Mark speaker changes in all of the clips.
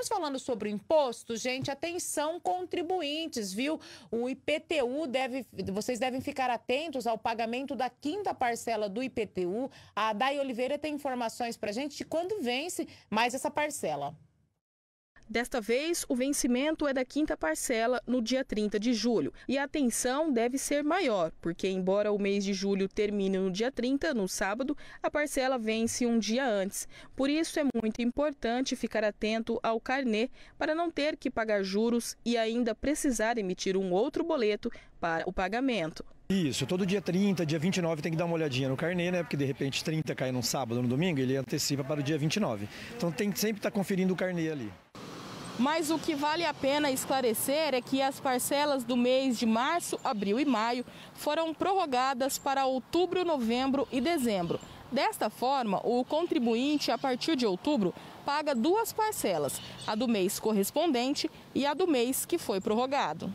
Speaker 1: Estamos falando sobre imposto, gente. Atenção, contribuintes, viu? O IPTU deve. Vocês devem ficar atentos ao pagamento da quinta parcela do IPTU. A Day Oliveira tem informações para gente de quando vence mais essa parcela. Desta vez, o vencimento é da quinta parcela no dia 30 de julho. E a atenção deve ser maior, porque, embora o mês de julho termine no dia 30, no sábado, a parcela vence um dia antes. Por isso, é muito importante ficar atento ao carnê para não ter que pagar juros e ainda precisar emitir um outro boleto para o pagamento.
Speaker 2: Isso, todo dia 30, dia 29 tem que dar uma olhadinha no carnê, né? Porque de repente 30 cai num sábado, no domingo, ele antecipa para o dia 29. Então tem que sempre estar tá conferindo o carnê ali.
Speaker 1: Mas o que vale a pena esclarecer é que as parcelas do mês de março, abril e maio foram prorrogadas para outubro, novembro e dezembro. Desta forma, o contribuinte, a partir de outubro, paga duas parcelas: a do mês correspondente e a do mês que foi prorrogado.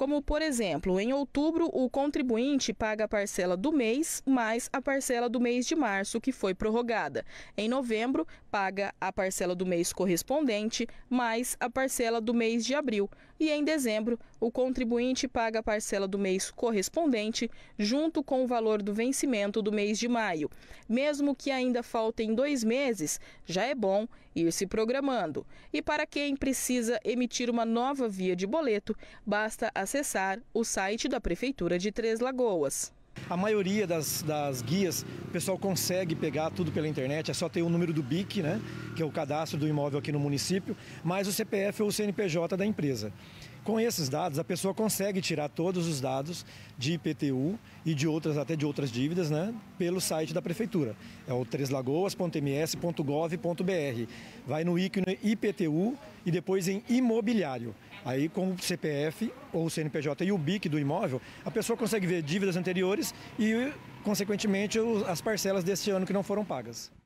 Speaker 1: Como, por exemplo, em outubro, o contribuinte paga a parcela do mês mais a parcela do mês de março, que foi prorrogada. Em novembro, paga a parcela do mês correspondente mais a parcela do mês de abril. E em dezembro, o contribuinte paga a parcela do mês correspondente junto com o valor do vencimento do mês de maio. Mesmo que ainda faltem dois meses, já é bom ir se programando. E para quem precisa emitir uma nova via de boleto, basta acessar
Speaker 2: o site da Prefeitura de Três Lagoas. A maioria das, das guias, o pessoal consegue pegar tudo pela internet, é só ter o número do BIC, né, que é o cadastro do imóvel aqui no município, mais o CPF ou o CNPJ da empresa. Com esses dados, a pessoa consegue tirar todos os dados de IPTU e de outras, até de outras dívidas, né, pelo site da prefeitura. É o treslagoas.ms.gov.br. Vai no ícone IPTU e depois em imobiliário. Aí com o CPF ou o CNPJ e o BIC do imóvel, a pessoa consegue ver dívidas anteriores e, consequentemente, as parcelas desse ano que não foram pagas.